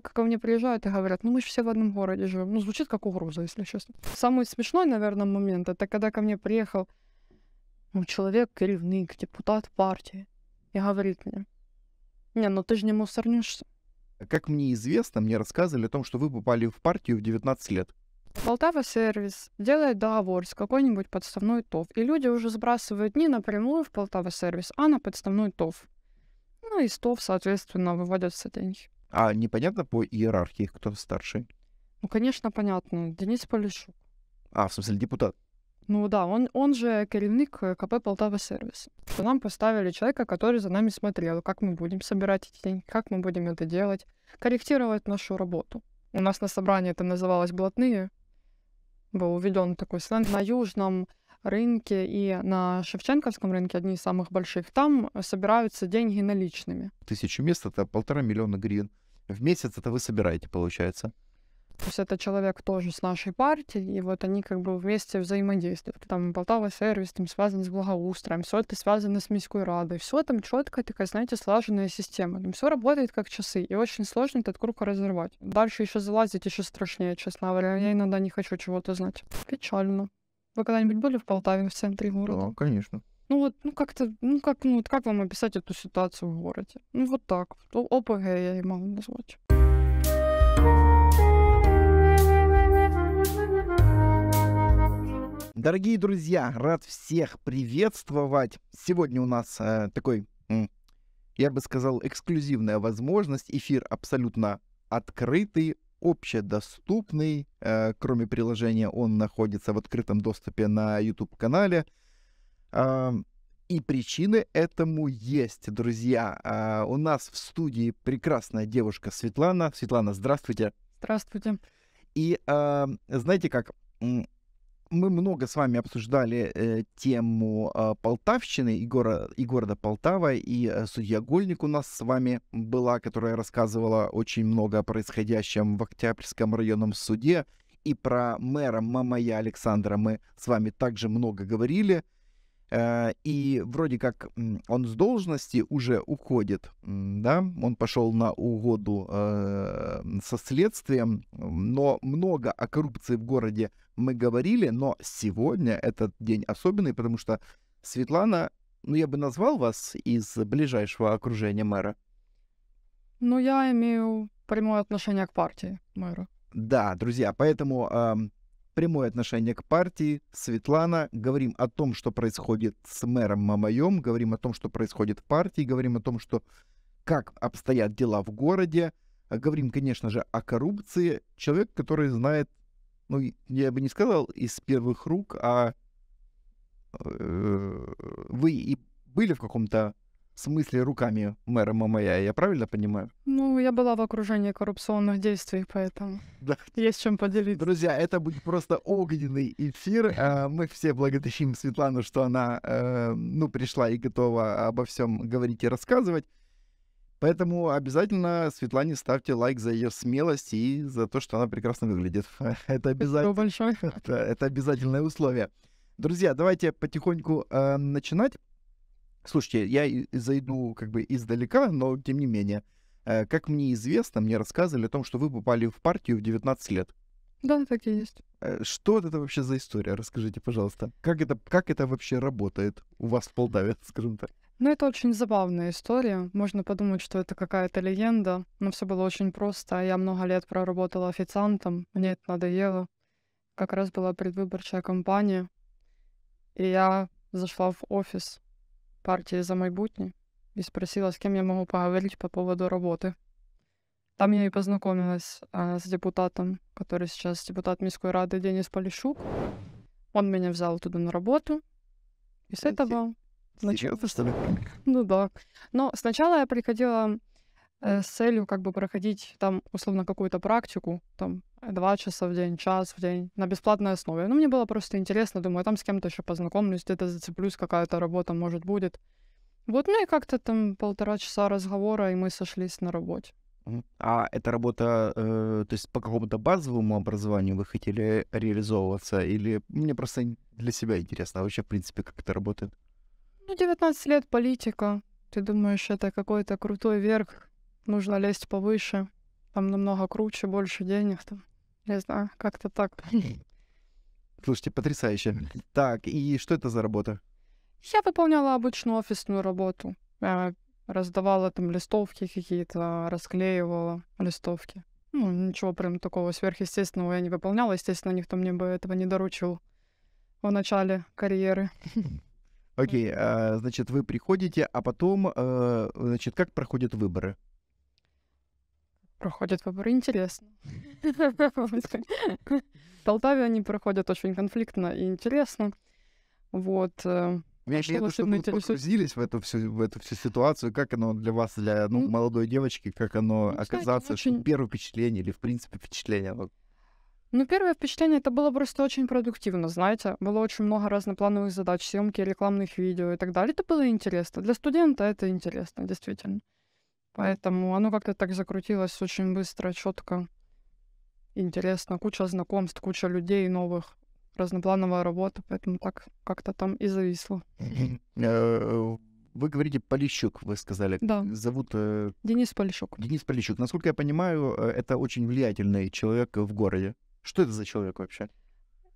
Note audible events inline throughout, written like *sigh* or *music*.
как ко мне приезжают и говорят, ну мы же все в одном городе живем. Ну, звучит как угроза, если честно. Самый смешной, наверное, момент, это когда ко мне приехал ну, человек, керівник, депутат партии, и говорит мне, не, ну ты же не мусорнишься. Как мне известно, мне рассказывали о том, что вы попали в партию в 19 лет. Полтава сервис делает договор с какой-нибудь подставной ТОВ, и люди уже сбрасывают не напрямую в Полтава сервис, а на подставной ТОВ. Ну и с ТОВ, соответственно, выводятся деньги. А непонятно по иерархии, кто старший? Ну, конечно, понятно. Денис Полищук. А, в смысле, депутат? Ну да, он, он же керівник э, КП Полтава сервис. Нам поставили человека, который за нами смотрел, как мы будем собирать эти деньги, как мы будем это делать, корректировать нашу работу. У нас на собрании это называлось «блатные». Был введен такой сленг. На южном рынке и на Шевченковском рынке, одни из самых больших, там собираются деньги наличными. Тысячу мест — это полтора миллиона гривен. В месяц это вы собираете, получается. То есть это человек тоже с нашей партии, и вот они как бы вместе взаимодействуют. Там Полтава сервис, там связано с благоустроем, все это связано с Минской Радой, все там четкая такая, знаете, слаженная система. Там все работает как часы, и очень сложно этот круг разорвать. Дальше еще залазить еще страшнее, честно говоря. Я иногда не хочу чего-то знать. Печально. Вы когда-нибудь были в Полтаве, в центре города? Да, конечно. Ну вот, ну как-то, ну как, ну вот как вам описать эту ситуацию в городе? Ну вот так. ОПГ я и могу назвать. Дорогие друзья, рад всех приветствовать. Сегодня у нас э, такой, я бы сказал, эксклюзивная возможность. Эфир абсолютно открытый, общедоступный. Э, кроме приложения, он находится в открытом доступе на YouTube-канале. И причины этому есть, друзья. А, у нас в студии прекрасная девушка Светлана. Светлана, здравствуйте. Здравствуйте. И а, знаете как, мы много с вами обсуждали э, тему э, Полтавщины и, горо, и города Полтава, и э, судья Гольник у нас с вами была, которая рассказывала очень много о происходящем в Октябрьском районном суде, и про мэра Мамая Александра мы с вами также много говорили. Э, и вроде как он с должности уже уходит, да, он пошел на угоду э, со следствием, но много о коррупции в городе мы говорили, но сегодня этот день особенный, потому что Светлана, ну я бы назвал вас из ближайшего окружения мэра. Ну я имею прямое отношение к партии мэра. Да, друзья, поэтому прямое отношение к партии. Светлана, говорим о том, что происходит с мэром Мамаем, говорим о том, что происходит в партии, говорим о том, что как обстоят дела в городе. А говорим, конечно же, о коррупции. Человек, который знает, ну, я бы не сказал из первых рук, а э, вы и были в каком-то в смысле руками мэра Мамая, я правильно понимаю? Ну, я была в окружении коррупционных действий, поэтому да. есть чем поделиться. Друзья, это будет просто огненный эфир. А, мы все благодарим Светлану, что она э, ну, пришла и готова обо всем говорить и рассказывать. Поэтому обязательно Светлане ставьте лайк за ее смелость и за то, что она прекрасно выглядит. *laughs* Это обязательно. большое. Это, *laughs* это обязательное условие. Друзья, давайте потихоньку э, начинать. Слушайте, я зайду как бы издалека, но тем не менее. Э, как мне известно, мне рассказывали о том, что вы попали в партию в 19 лет. Да, так и есть. Э, что это вообще за история? Расскажите, пожалуйста. Как это, как это вообще работает у вас в Полтаве, *laughs* скажем так? Ну, это очень забавная история. Можно подумать, что это какая-то легенда, но все было очень просто. Я много лет проработала официантом, мне это надоело. Как раз была предвыборчая кампания, и я зашла в офис партії за майбутнє и спросила, с кем я могу поговорить по поводу работы. Там я и познакомилась а, с депутатом, который сейчас депутат міської ради Денис Полищук. Он меня взял туда на работу. И с этого... Серьезно, начал... что ли? Ну да. Но сначала я приходила Э, с целью как бы проходить там условно какую-то практику, там э, два часа в день, час в день на бесплатной основе. Ну, мне было просто интересно, думаю, там с кем-то еще познакомлюсь, где-то зацеплюсь, какая-то работа, может, будет. Вот, ну и как-то там полтора часа разговора, и мы сошлись на работе. А эта работа, э, то есть по какому-то базовому образованию вы хотели реализовываться, или мне просто для себя интересно, а вообще, в принципе, как это работает? Ну, 19 лет политика. Ты думаешь, это какой-то крутой верх нужно лезть повыше, там намного круче, больше денег, там, не знаю, как-то так. *laughs* Слушайте, потрясающе. Так, и что это за работа? Я выполняла обычную офисную работу. Я раздавала там листовки какие-то, расклеивала листовки. Ну, ничего прям такого сверхъестественного я не выполняла. Естественно, никто мне бы этого не доручил в начале карьеры. *laughs* Окей, okay, а, значит, вы приходите, а потом, э, значит, как проходят выборы? проходят выборы интересно. В Полтаве они проходят очень конфликтно и интересно. Вот. Э, меня что что вы погрузились в эту, всю, в эту всю ситуацию, как оно для вас, для ну, молодой девочки, как оно ну, оказаться, очень... что первое впечатление или, в принципе, впечатление? Ну, первое впечатление, это было просто очень продуктивно, знаете. Было очень много разноплановых задач, съемки рекламных видео и так далее. Это было интересно. Для студента это интересно, действительно. Поэтому оно как-то так закрутилось очень быстро, четко. Интересно, куча знакомств, куча людей новых, разноплановая работа, поэтому так как-то там и зависло. Э, вы говорите Полищук, вы сказали. Да. Зовут... Э, Денис Полищук. Денис Полищук. Насколько я понимаю, э, это очень влиятельный человек в городе. Что это за человек вообще?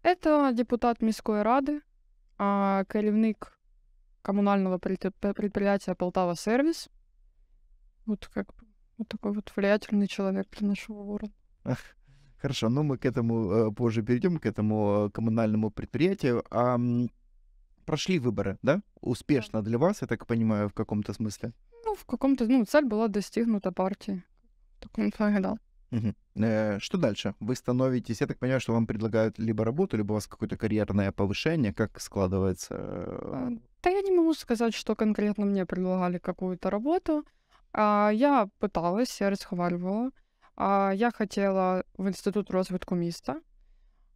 Это депутат міської рады, а, керівник коммунального предприятия Полтава Сервис. Вот как бы вот такой вот влиятельный человек для нашего города. Хорошо, ну мы к этому э, позже перейдем, к этому э, коммунальному предприятию. А, прошли выборы, да? Успешно для вас, я так понимаю, в каком-то смысле? Ну, в каком-то, ну, цель была достигнута партии. Так он да. Угу. Э, что дальше? Вы становитесь, я так понимаю, что вам предлагают либо работу, либо у вас какое-то карьерное повышение, как складывается? Э, да я не могу сказать, что конкретно мне предлагали какую-то работу. А, я пыталась, я разговаривала. А, я хотела в Институт развитку места.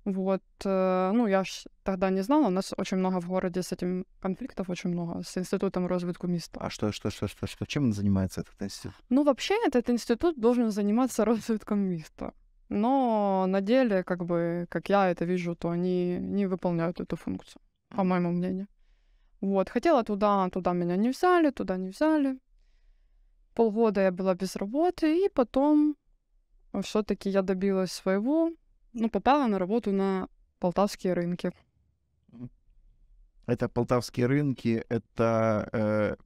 Вот, э, ну, я ж тогда не знала, у нас очень много в городе с этим конфликтов, очень много, с Институтом развитку места. А что, что, что, что, что, чем он занимается, этот институт? Ну, вообще, этот институт должен заниматься *laughs* развитком места. Но на деле, как бы, как я это вижу, то они не выполняют эту функцию, по моему мнению. Вот, хотела туда, туда меня не взяли, туда не взяли полгода я была без работы, и потом э, все-таки я добилась своего, ну, попала на работу на полтавские рынки. Это полтавские рынки, это, э,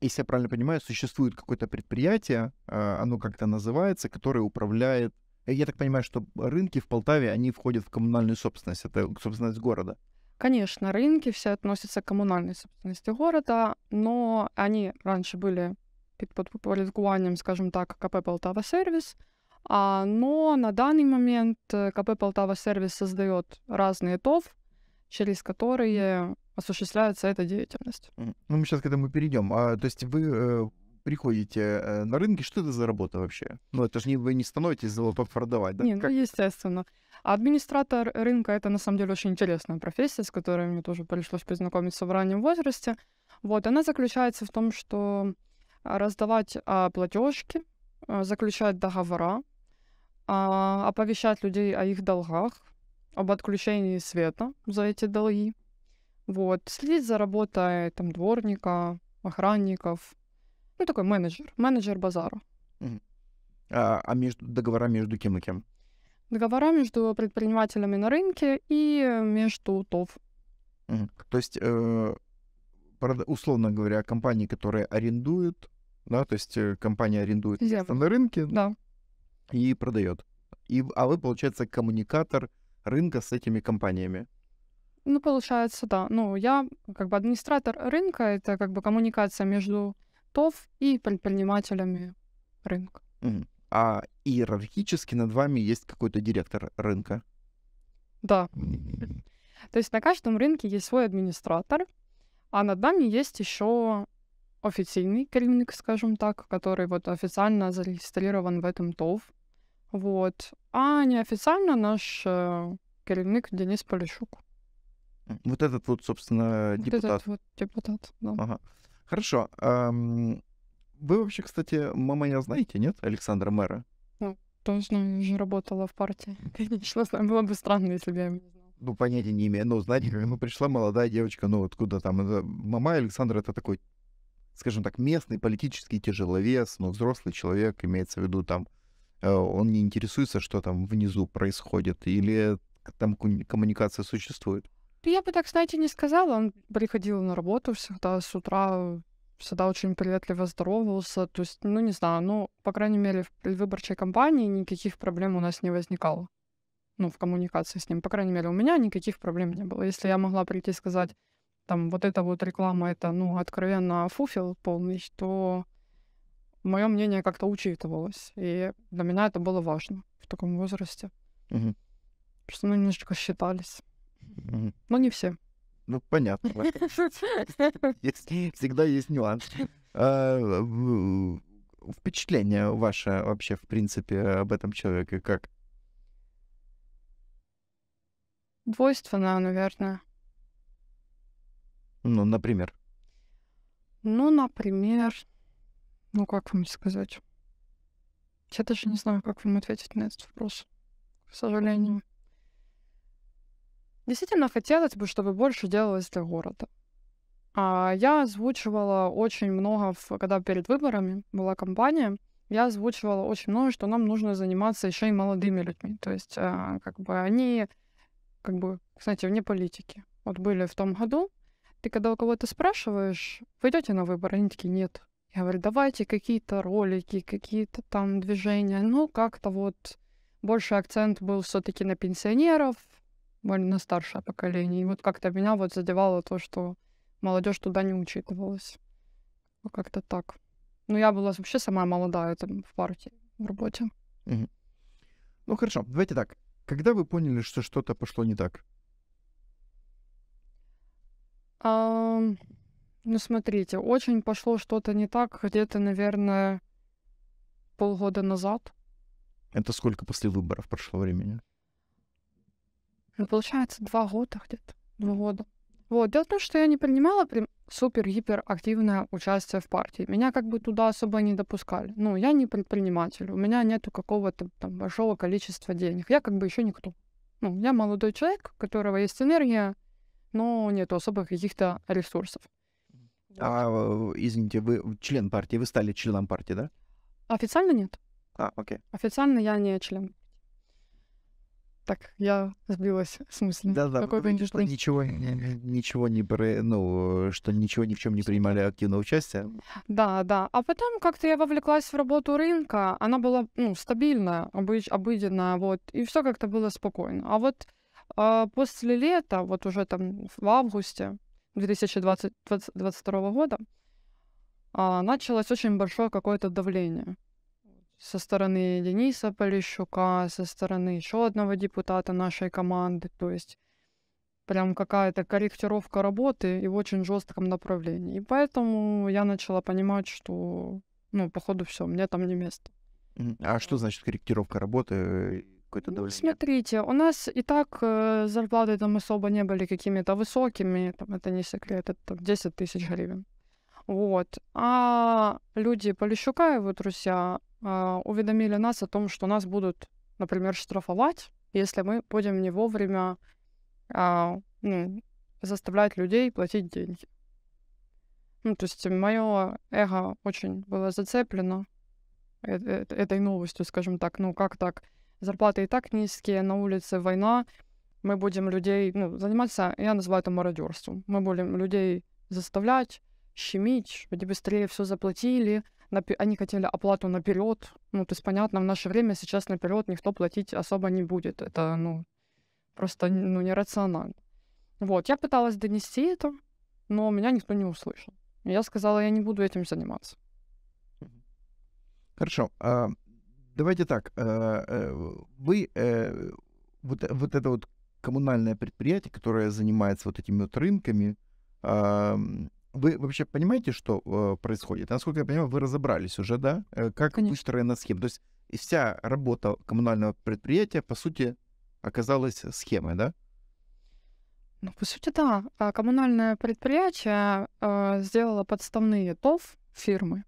если я правильно понимаю, существует какое-то предприятие, э, оно как-то называется, которое управляет... Э, я так понимаю, что рынки в Полтаве, они входят в коммунальную собственность, это собственность города. Конечно, рынки все относятся к коммунальной собственности города, но они раньше были під підпорядкуванням, скажімо так, КП Полтава Сервіс. А, но на данный момент КП Полтава Сервис создает разные ТОВ, через которые осуществляется эта деятельность. Ну, мы сейчас к этому перейдем. А, то есть вы э, приходите э, на рынки, что это за работа вообще? Ну, это же не, вы не становитесь золоток продавать, да? Нет, ну, как... ну, естественно. Администратор рынка — это, на самом деле, очень интересная профессия, с которой мне тоже пришлось познакомиться в раннем возрасте. Вот, она заключается в том, что а, раздавать а, платежки, а, заключать договора, оповещать людей о их долгах, об отключении света за эти долги. Вот, следить за работой там дворника, охранников. Ну, такой менеджер, менеджер базара. А, между договора между кем и кем? Договора между предпринимателями на рынке и между ТОВ. То есть, э, условно говоря, компании, которые арендуют да, то есть э, компания арендует место на рынке да. и продает. И, а вы, получается, коммуникатор рынка с этими компаниями. Ну, получается, да. Ну, я как бы администратор рынка, это как бы коммуникация между ТОВ и предпринимателями рынка. Mm. А иерархически над вами есть какой-то директор рынка? Да. То есть на каждом рынке есть свой администратор, а над нами есть еще официальный керівник, скажем так, который вот официально зарегистрирован в этом ТОВ. Вот. А неофициально наш э, керівник Денис Полищук. Вот этот вот, собственно, депутат. Вот этот вот депутат, да. Ага. Хорошо. Вы вообще, кстати, мама Маманя знаете, нет, Александра Мэра? Ну, точно, я же работала в партии. *laughs* Конечно, было бы странно, если бы я не знала. Ну, понятия не имею. но знаете, ну, пришла молодая девочка, ну, откуда там. Мама Александра — это такой скажем так, местный политический тяжеловес, но взрослый человек, имеется в виду там, э, он не интересуется, что там внизу происходит, или там коммуникация существует? Я бы так, знаете, не сказала. Он приходил на работу всегда с утра, всегда очень приветливо здоровался. То есть, ну, не знаю, ну, по крайней мере, в предвыборчей кампании никаких проблем у нас не возникало. Ну, в коммуникации с ним. По крайней мере, у меня никаких проблем не было. Если я могла прийти и сказать, там вот эта вот реклама, это, ну, откровенно фуфел полный, то мое мнение как-то учитывалось. И для меня это было важно в таком возрасте. Угу. Просто ну, немножечко считались. Угу. Но не все. Ну, понятно. *laughs* Всегда есть нюанс. А, впечатление ваше вообще, в принципе, об этом человеке как? Двойственное, наверное. Ну, например. Ну, например, ну как вам сказать? Я даже не знаю, как вам ответить на этот вопрос, к сожалению. Действительно хотелось бы, чтобы больше делалось для города. А я озвучивала очень много, когда перед выборами была кампания, я озвучивала очень много, что нам нужно заниматься еще и молодыми людьми. То есть, а, как бы они, как бы, знаете, вне политики. Вот были в том году, ты когда у кого-то спрашиваешь, вы на выборы, они такие, нет. Я говорю, давайте какие-то ролики, какие-то там движения. Ну, как-то вот больше акцент был все-таки на пенсионеров, более на старшее поколение. И вот как-то меня вот задевало то, что молодежь туда не учитывалась. Как-то так. Ну, я была вообще самая молодая там в партии, в работе. Угу. Ну, хорошо. Давайте так. Когда вы поняли, что что-то пошло не так? Ну, смотрите, очень пошло что-то не так где-то, наверное, полгода назад. Это сколько после выборов прошло времени? Ну, получается, два года где-то. Два года. Вот. Дело в том, что я не принимала прям супер гиперактивное участие в партии. Меня как бы туда особо не допускали. Ну, я не предприниматель, у меня нету какого-то там большого количества денег. Я как бы еще никто. Ну, я молодой человек, у которого есть энергия, но нет особых каких-то ресурсов. А, э, извините, вы член партии, вы стали членом партии, да? Официально нет. А, окей. Официально я не член. Так, я сбилась в смысле. Да, да. Какой вы нужны? Ничего, ничего не при, ну, э, что ничего ни в чем не принимали активного участия. Да, да. А потом как-то я вовлеклась в работу рынка. Она была ну стабильная, обыч, обыденная, вот, и все как-то было спокойно. А вот а после лета, вот уже там в августе 2020, 2022 года, а, началось очень большое какое-то давление со стороны Дениса Полищука, со стороны еще одного депутата нашей команды. То есть прям какая-то корректировка работы и в очень жестком направлении. И поэтому я начала понимать, что, ну, походу, все, мне там не место. А что значит корректировка работы? какое-то давление? Смотрите, у нас и так э, зарплаты там особо не были какими-то высокими, там это не секрет, это там, 10 тысяч гривен. Вот. А люди Полищука и его друзья э, а, уведомили нас о том, что нас будут, например, штрафовать, если мы будем не вовремя э, ну, заставлять людей платить деньги. Ну, то есть мое эго очень было зацеплено э, э, этой новостью, скажем так. Ну, как так? зарплаты и так низкие, на улице война, мы будем людей ну, заниматься, я называю это мародерством. Мы будем людей заставлять, щемить, чтобы быстрее все заплатили. Напи- они хотели оплату наперед. Ну, то есть понятно, в наше время сейчас наперед никто платить особо не будет. Это, ну, просто ну, нерационально. Вот, я пыталась донести это, но меня никто не услышал. Я сказала, я не буду этим заниматься. Хорошо. А давайте так, э, э, вы э, вот, вот это вот коммунальное предприятие, которое занимается вот этими вот рынками, вы вообще понимаете, что происходит? Насколько я понимаю, вы разобрались уже, да? Как выстроена схема? То есть вся работа коммунального предприятия, по сути, оказалась схемой, да? Ну, по сути, да. А коммунальное предприятие э, сделало подставные ТОВ фирмы,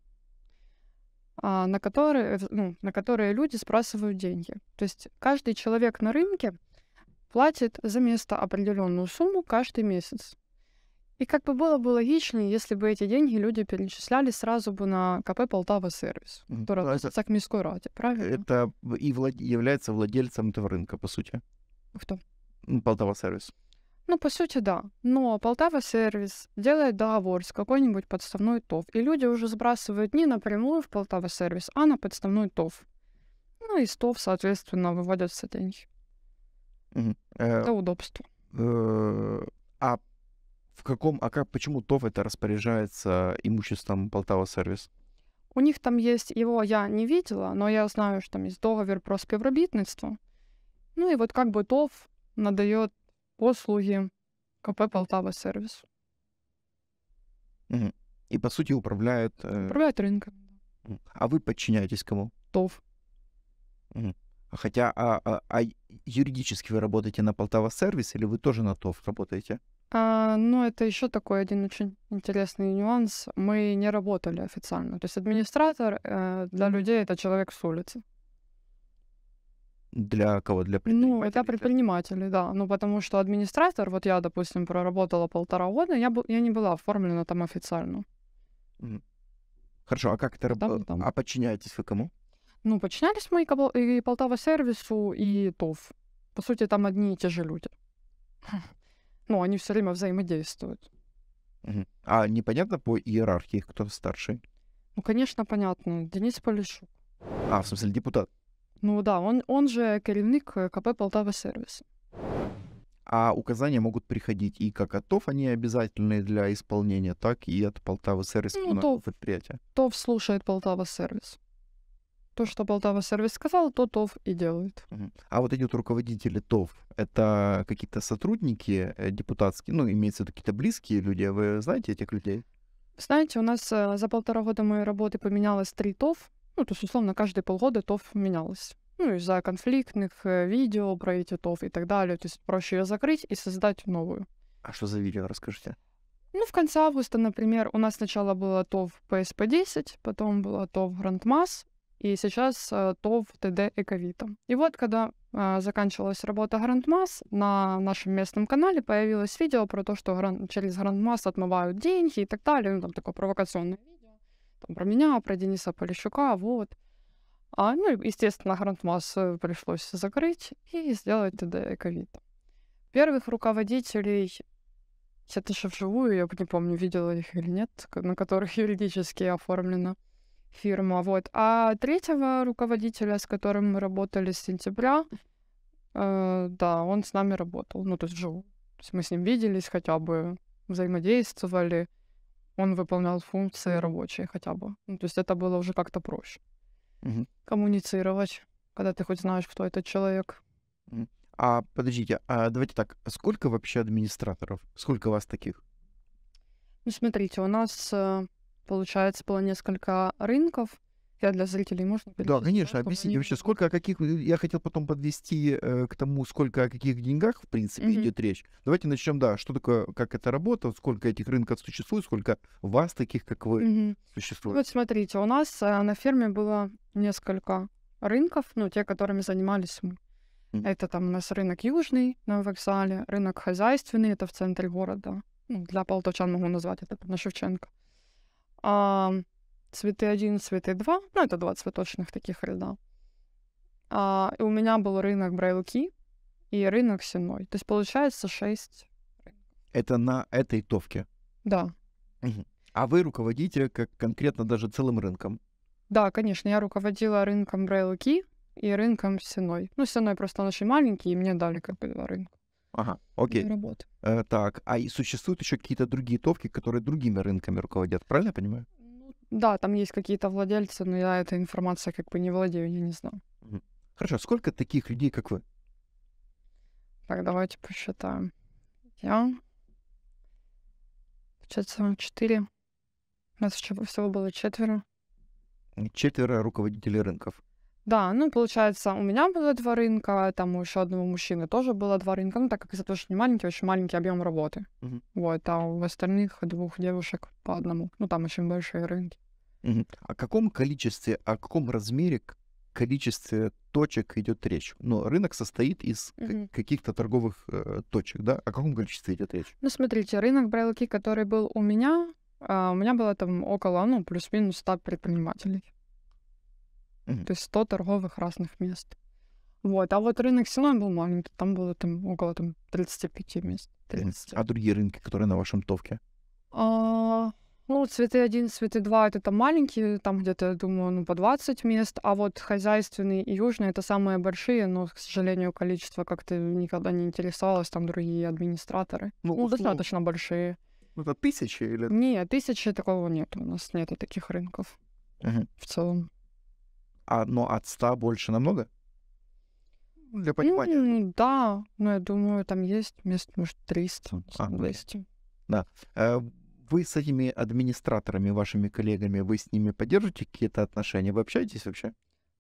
а, на которые, ну, на которые люди спрашивают деньги. То есть каждый человек на рынке платит за место определенную сумму каждый месяц. И как бы было бы логичнее, если бы эти деньги люди перечисляли сразу бы на КП Полтава сервис, который ну, относится к Мирской Раде, правильно? Это и влад... является владельцем этого рынка, по сути. Кто? Полтава сервис. Ну, по сути, да. Но Полтава сервис делает договор с какой-нибудь подставной ТОВ, и люди уже сбрасывают не напрямую в Полтава сервис, а на подставной ТОВ. Ну, и с ТОВ, соответственно, выводятся деньги. Угу. Это удобство. Э, а в каком, а как, почему ТОВ это распоряжается имуществом Полтава сервис? У них там есть, его я не видела, но я знаю, что там есть договор про співробітництво. Ну и вот как бы ТОВ надает послуги КП Полтава Сервис. И по сути управляет. Э, управляет рынком. А вы подчиняетесь кому? ТОВ. А хотя, а, а, а юридически вы работаете на Полтава Сервис или вы тоже на ТОВ работаете? А, ну, это еще такой один очень интересный нюанс. Мы не работали официально. То есть администратор э, для людей это человек с улицы. Для кого? Для ну, предпринимателей? Ну, это предприниматели, да. Ну, потому что администратор, вот я, допустим, проработала полтора года, я, бу- я не была оформлена там официально. Хорошо, а как это работает? А подчиняетесь вы кому? Ну, подчинялись мы и, и Полтава сервису, и ТОВ. По сути, там одни и те же люди. *laughs* Ну, они все время взаимодействуют. А непонятно по иерархии, кто старший? Ну, конечно, понятно. Денис Полищук. А, в смысле, депутат? Ну да, он, он же керівник э, КП Полтава Сервис. А указания могут приходить и как от ТОВ, они обязательные для исполнения, так и от Полтава сервис ну, ТОВ, предприятия. ТОВ слушает Полтава сервис. То, что Полтава сервис сказал, то ТОВ и делает. А вот эти вот руководители ТОВ, это какие-то сотрудники э, депутатские, ну, имеются в какие-то близкие люди, а вы знаете этих людей? Знаете, у нас э, за полтора года моей работы поменялось три ТОВ, ну, то есть, условно, каждые полгода ТОВ менялось. Ну, из-за конфликтных э, видео про эти ТОВ и так далее. То есть проще ее закрыть и создать новую. А что за видео, расскажите? Ну, в конце августа, например, у нас сначала было ТОВ PSP-10, потом было ТОВ Grandmas, и сейчас э, ТОВ ТД Эковита. И вот, когда э, заканчивалась работа Грандмас, на нашем местном канале появилось видео про то, что гран... через Грандмас отмывают деньги и так далее, ну, там такое провокационное там, про меня, про Дениса Полищука, вот. А, ну, естественно, грандмассу пришлось закрыть и сделать ТД ковид. Первых руководителей, это же вживую, я не помню, видела их или нет, на которых юридически оформлена фирма, вот. А третьего руководителя, с которым мы работали с сентября, э, да, он с нами работал, ну, то есть жил, То есть мы с ним виделись хотя бы, взаимодействовали, он выполнял функции рабочие хотя бы. Ну, то есть это было уже как-то проще. Угу. Коммуницировать, когда ты хоть знаешь, кто этот человек. А подождите, а давайте так, а сколько вообще администраторов? Сколько у вас таких? Ну, смотрите, у нас, э, получается, было несколько рынков. Я для зрителей можно перечислить? Да, конечно, объясни вообще, сколько о каких... Э, я хотел потом подвести э, к тому, сколько о каких деньгах, в принципе, mm-hmm. идет речь. Давайте начнем, да, что такое, как это работа, сколько этих рынков существует, сколько вас таких, как вы, mm-hmm. существует. Вот смотрите, у нас э, на ферме было несколько рынков, ну, те, которыми занимались мы. Mm-hmm. Это там у нас рынок южный на вокзале, рынок хозяйственный, это в центре города. Ну, для полточан могу назвать, это на Шевченко. А, цветы 1, цветы 2, ну, это два цветочных таких ряда. А, у меня был рынок брайлки и рынок Сеной. То есть получается 6 Это на этой товке? Да. А вы руководите как конкретно даже целым рынком? Да, конечно, я руководила рынком брайлки и рынком Сеной. Ну, Сеной просто он очень маленький, и мне дали как бы два рынка. Ага, окей. Для работы. Э, так, а и существуют еще какие-то другие товки, которые другими рынками руководят, правильно я понимаю? Да, там есть какие-то владельцы, но я этой информацией как бы не владею, я не знаю. Хорошо, сколько таких людей, как вы? Так, давайте посчитаем. Я... Получается, четыре. У нас всего было четверо. Четверо руководителей рынков. Да, ну, получается, у меня было два рынка, там у еще одного мужчины тоже было два рынка, ну, так как из-за того, что не маленький, очень маленький объем работы. Угу. Вот, а у остальных двух девушек по одному. Ну, там очень большие рынки. Угу. О каком количестве, о каком размере количестве точек идет речь. Ну рынок состоит из угу. каких-то торговых э, точек, да? О каком количестве идет речь? Ну, смотрите, рынок брелки, который был у меня, э, у меня было там около, ну, плюс-минус 100 предпринимателей. То есть 100 торговых разных мест. Вот. А вот рынок Синой был маленький, там было там около там, 35 мест. 30. А другие рынки, которые на вашем товке? А, ну, цветы 1, цветы 2 это там маленькие, там где-то, я думаю, ну, по 20 мест. А вот хозяйственные и южные это самые большие, но, к сожалению, количество как-то никогда не интересовалось, там другие администраторы. Ну, ну достаточно большие. Ну, это тысячи или... Нет, тысячи такого нет. У нас нет таких рынков угу. в целом а, но от 100 больше намного? Ну, для понимания. Ну, да, но я думаю, там есть мест, может, 300, а, ну Да. Э, вы с этими администраторами, вашими коллегами, вы с ними поддержите какие-то отношения? Вы общаетесь вообще?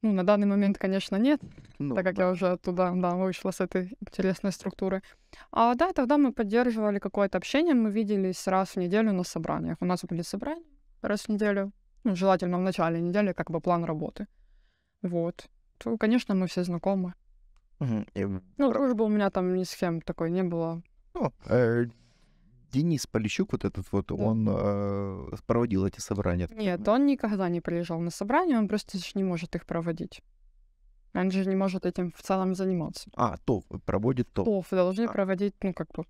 Ну, на данный момент, конечно, нет, ну, так как да. я уже оттуда да, вышла с этой интересной структуры. А да, тогда мы поддерживали какое-то общение, мы виделись раз в неделю на собраниях. У нас были собрания раз в неделю, ну, желательно в начале недели, как бы план работы. Вот. То, конечно, мы все знакомы. Угу. И... Ну, дружбы у меня там ни с кем такой не было. Ну, э, Денис Полищук, вот этот вот, да. он э, проводил эти собрания. Нет, он никогда не приезжал на собрания, он просто не может их проводить. Он же не может этим в целом заниматься. А, то э, проводит то. ТОВ должны а. проводить, ну, как бы...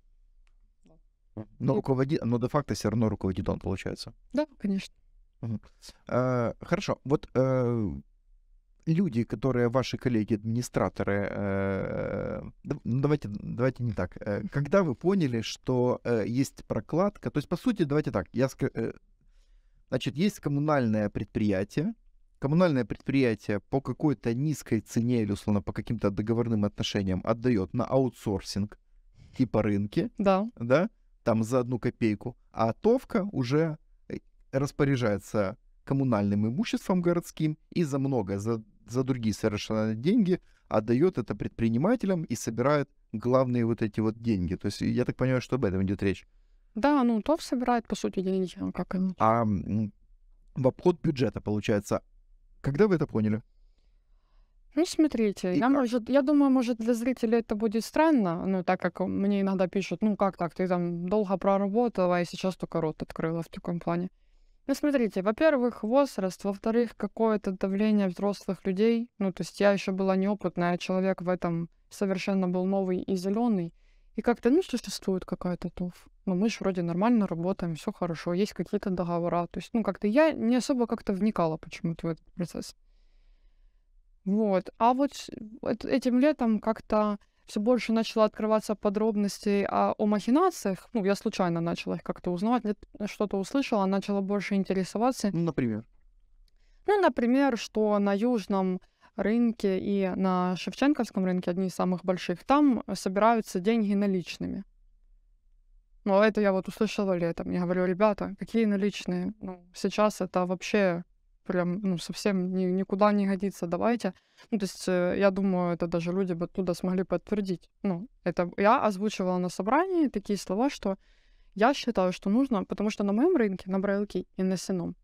Но, ну. руководи... но де-факто все равно руководит он, получается. Да, конечно. Угу. Э, хорошо, вот э, люди, которые ваши коллеги-администраторы, э, ну, давайте, давайте не так, э, когда вы поняли, что э, есть прокладка, то есть, по сути, давайте так, я, э, значит, есть коммунальное предприятие, коммунальное предприятие по какой-то низкой цене или, условно, по каким-то договорным отношениям отдает на аутсорсинг, типа рынки, да. да, там за одну копейку, а ТОВКа уже э, распоряжается коммунальным имуществом городским и за много, за за другие совершенно деньги, отдает а это предпринимателям и собирает главные вот эти вот деньги. То есть я так понимаю, что об этом идет речь. Да, ну ТОВ собирает, по сути, деньги, как им. А в обход бюджета, получается. Когда вы это поняли? Ну, смотрите, я, может, я думаю, может, для зрителей это будет странно, ну, так как мне иногда пишут, ну, как так, ты там долго проработала, и а сейчас только рот открыла в таком плане. Ну, смотрите, во-первых, возраст, во-вторых, какое-то давление взрослых людей. Ну, то есть я еще была неопытная, а человек в этом совершенно был новый и зеленый. И как-то, ну, существует какая-то туф. Но ну, мы же вроде нормально работаем, все хорошо, есть какие-то договора. То есть, ну, как-то я не особо как-то вникала почему-то в этот процесс. Вот. А вот этим летом как-то все больше начала открываться подробностей о, о махинациях. Ну, я случайно начала их как-то узнавать, э, что-то услышала, начала больше интересоваться. Ну, например? Ну, например, что на Южном рынке и на Шевченковском рынке, одни из самых больших, там собираются деньги наличными. Ну, а это я вот услышала летом. Я говорю, ребята, какие наличные? Ну, сейчас это вообще прям ну, совсем ни, никуда не годится, давайте. Ну, то есть, э, я думаю, это даже люди бы оттуда смогли подтвердить. Ну, это я озвучивала на собрании такие слова, что я считаю, что нужно, потому что на моем рынке, на брайлке и на сином,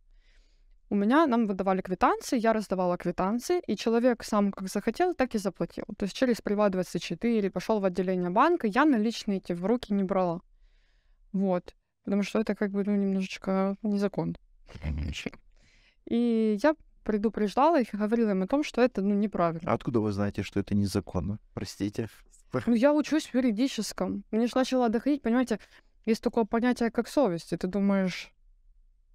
у меня нам выдавали квитанции, я раздавала квитанции, и человек сам как захотел, так и заплатил. То есть через Приват24 пошел в отделение банка, я наличные эти в руки не брала. Вот. Потому что это как бы ну, немножечко незаконно. И я предупреждала их и говорила им о том, что это ну, неправильно. А откуда вы знаете, что это незаконно? Простите. *laughs* Ну, я учусь в юридическом. Мне же начало доходить, понимаете, есть такое понятие, как совесть. И ты думаешь,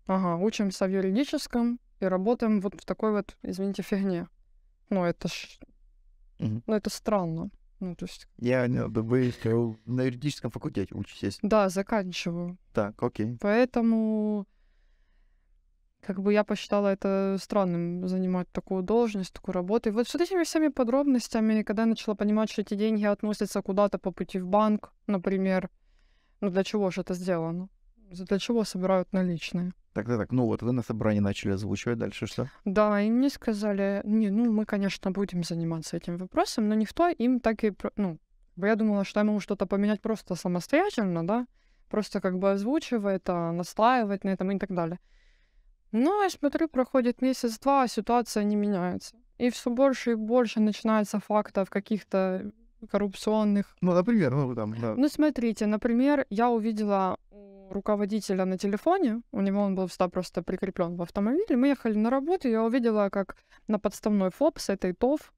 ага, учимся в юридическом и работаем вот в такой вот, извините, фигне. Ну, это ж... Угу. Ну, это странно. Ну, то есть... Я не, да, на юридическом факультете учитесь. Да, заканчиваю. Так, окей. Поэтому как бы я посчитала это странным, занимать такую должность, такую работу. И вот с этими всеми подробностями, когда я начала понимать, что эти деньги относятся куда-то по пути в банк, например, ну для чего же это сделано? Для чего собирают наличные? так Тогда так, ну вот вы на собрании начали озвучивать, дальше что? Да, и мне сказали, не, ну мы, конечно, будем заниматься этим вопросом, но никто им так и, ну, я думала, что я могу что-то поменять просто самостоятельно, да, просто как бы озвучивает, а, настаивать на этом и так далее. Ну я смотрю, проходит месяц-два, а ситуация не меняется. И все больше и больше начинается фактов каких-то коррупционных. Ну, например, ну там, да. Ну, смотрите, например, я увидела руководителя на телефоне, у него он был всегда просто прикреплен в автомобиле. Мы ехали на работу, я увидела, как на подставной ФОП с этой ТОВ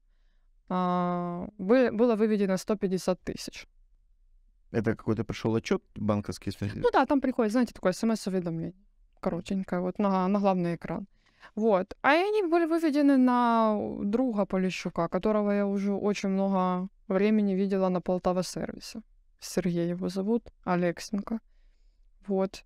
а, было выведено 150 тысяч. Это какой-то пришел отчет банковский? Ну да, там приходит, знаете, такое смс-уведомление коротенькая, вот на, на главный экран. Вот. А они были выведены на друга Полищука, которого я уже очень много времени видела на Полтава сервисе. Сергей его зовут, Алексенко. Вот.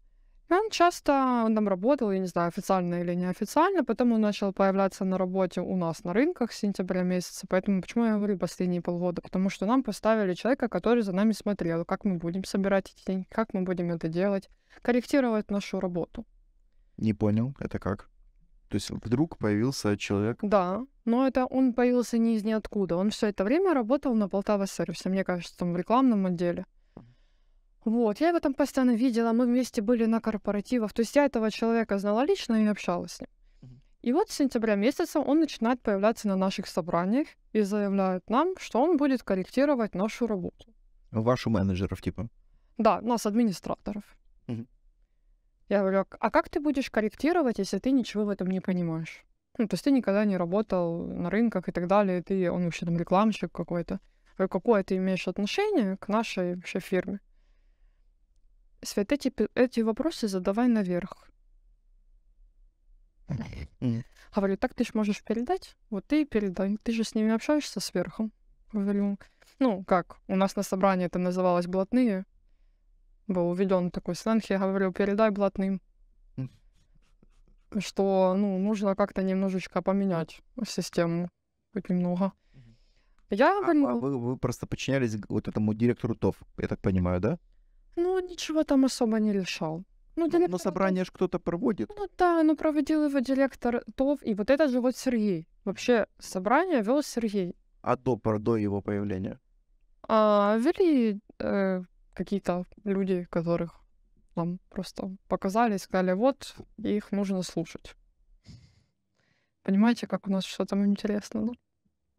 И он часто, он там работал, я не знаю, официально или неофициально, потом он начал появляться на работе у нас на рынках с сентября месяца, поэтому почему я говорю последние полгода? Потому что нам поставили человека, который за нами смотрел, как мы будем собирать эти деньги, как мы будем это делать, корректировать нашу работу. Не понял, это как? То есть вдруг появился человек? Да, но это он появился не из ниоткуда. Он все это время работал на Полтава сервисе, мне кажется, там в рекламном отделе. Вот, я его там постоянно видела, мы вместе были на корпоративах. То есть я этого человека знала лично и общалась с ним. И вот с сентября месяца он начинает появляться на наших собраниях и заявляет нам, что он будет корректировать нашу работу. Вашу менеджеров, типа? Да, нас, администраторов. Я говорю, а как ты будешь корректировать, если ты ничего в этом не понимаешь? Ну, то есть ты никогда не работал на рынках и так далее, ты, он вообще там рекламщик какой-то. Говорю, э, какое ты имеешь отношение к нашей вообще фирме? Свет, эти, эти вопросы задавай наверх. Говорю, так ты же можешь передать? Вот ты и передай. Ты же с ними общаешься сверху. Говорю, ну как, у нас на собрании это называлось блатные был введен такой сленг, я говорю, передай блатным, что, ну, нужно как-то немножечко поменять систему, хоть немного. Я а, говорю... А вы, вы просто подчинялись вот этому директору ТОВ, я так понимаю, да? Ну, ничего там особо не решал. Ну, ну директор... Но собрание же кто-то проводит. Ну да, ну проводил его директор ТОВ, и вот это же вот Сергей. Вообще собрание вел Сергей. А до, до его появления? А, вели э, какие-то люди, которых нам просто показали и сказали, вот, их нужно слушать. Понимаете, как у нас что там интересно,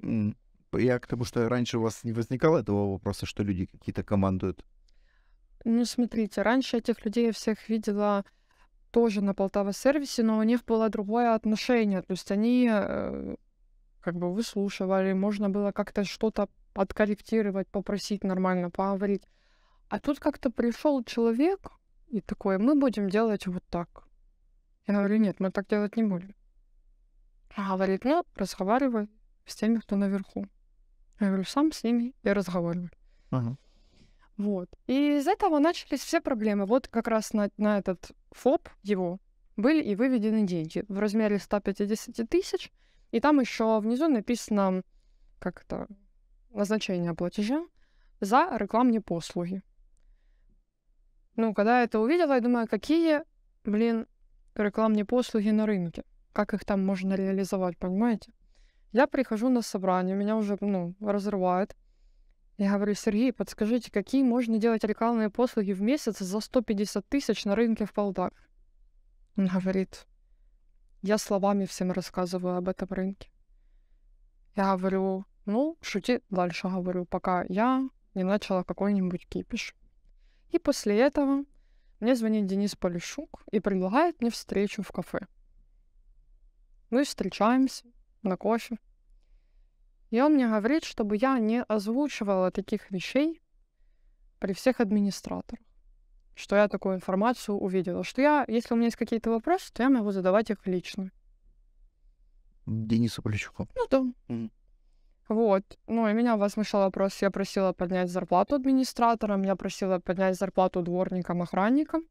да? Я к тому, что раньше у вас не возникало этого вопроса, что люди какие-то командуют. Ну, смотрите, раньше этих людей я всех видела тоже на Полтава-сервисе, но у них было другое отношение. То есть они э, как бы выслушивали, можно было как-то что-то подкорректировать, попросить нормально поговорить. А тут как-то пришел человек и такой, мы будем делать вот так. Я говорю, нет, мы так делать не будем. А говорит, ну, разговаривай с теми, кто наверху. Я говорю, сам с ними и разговариваю. Ага. Вот. И из этого начались все проблемы. Вот как раз на, на этот ФОП его были и выведены деньги в размере 150 тысяч. И там еще внизу написано как-то назначение платежа за рекламные послуги ну, когда я это увидела, я думаю, какие, блин, рекламные послуги на рынке, как их там можно реализовать, понимаете? Я прихожу на собрание, меня уже, ну, разрывает. Я говорю, Сергей, подскажите, какие можно делать рекламные послуги в месяц за 150 тысяч на рынке в Полтаве? Он говорит, я словами всем рассказываю об этом рынке. Я говорю, ну, шути дальше, говорю, пока я не начала какой-нибудь кипиш. И после этого мне звонит Денис Полищук и предлагает мне встречу в кафе. Мы встречаемся на кофе. И он мне говорит, чтобы я не озвучивала таких вещей при всех администраторах, что я такую информацию увидела, что я, если у меня есть какие-то вопросы, то я могу задавать их лично. Денису Полищуку. Ну да. Mm. Вот. Ну, и меня возмущал вопрос. Я просила поднять зарплату администраторам, я просила поднять зарплату дворникам, охранникам,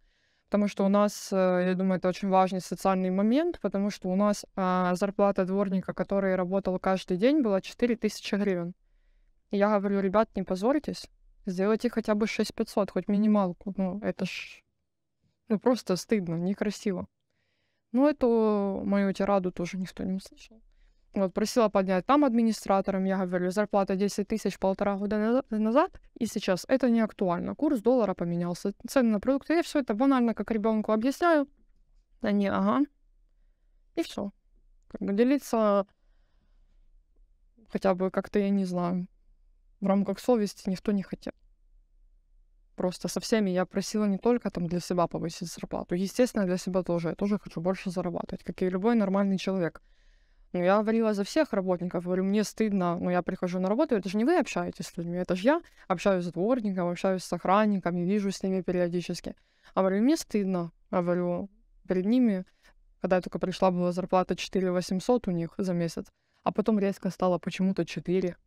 потому что у нас, э, я думаю, это очень важный социальный момент, потому что у нас а, зарплата дворника, который работал каждый день, была 4000 гривен. И я говорю, ребят, не позорьтесь, сделайте хотя бы 6500, хоть минималку. Ну, это ж ну, просто стыдно, некрасиво. Ну эту мою тираду тоже никто не услышал. Вот, просила поднять там администратором, я говорю, зарплата 10 тысяч полтора года назад, и сейчас это не актуально. Курс доллара поменялся, цены на продукты, я все это банально как ребенку объясняю. Да не, ага. И все. Как бы делиться хотя бы как-то, я не знаю, в рамках совести никто не хотел. Просто со всеми я просила не только там для себя повысить зарплату. Естественно, для себя тоже. Я тоже хочу больше зарабатывать, как и любой нормальный человек. Ну, я говорила за всех работников, говорю, мне стыдно, но ну, я прихожу на работу, это же не вы общаетесь с людьми, это же я общаюсь с дворником, общаюсь с охранниками, вижу с ними периодически. А говорю, мне стыдно, говорю, перед ними, когда я только пришла, была зарплата 4 800 у них за месяц, а потом резко стало почему-то 4.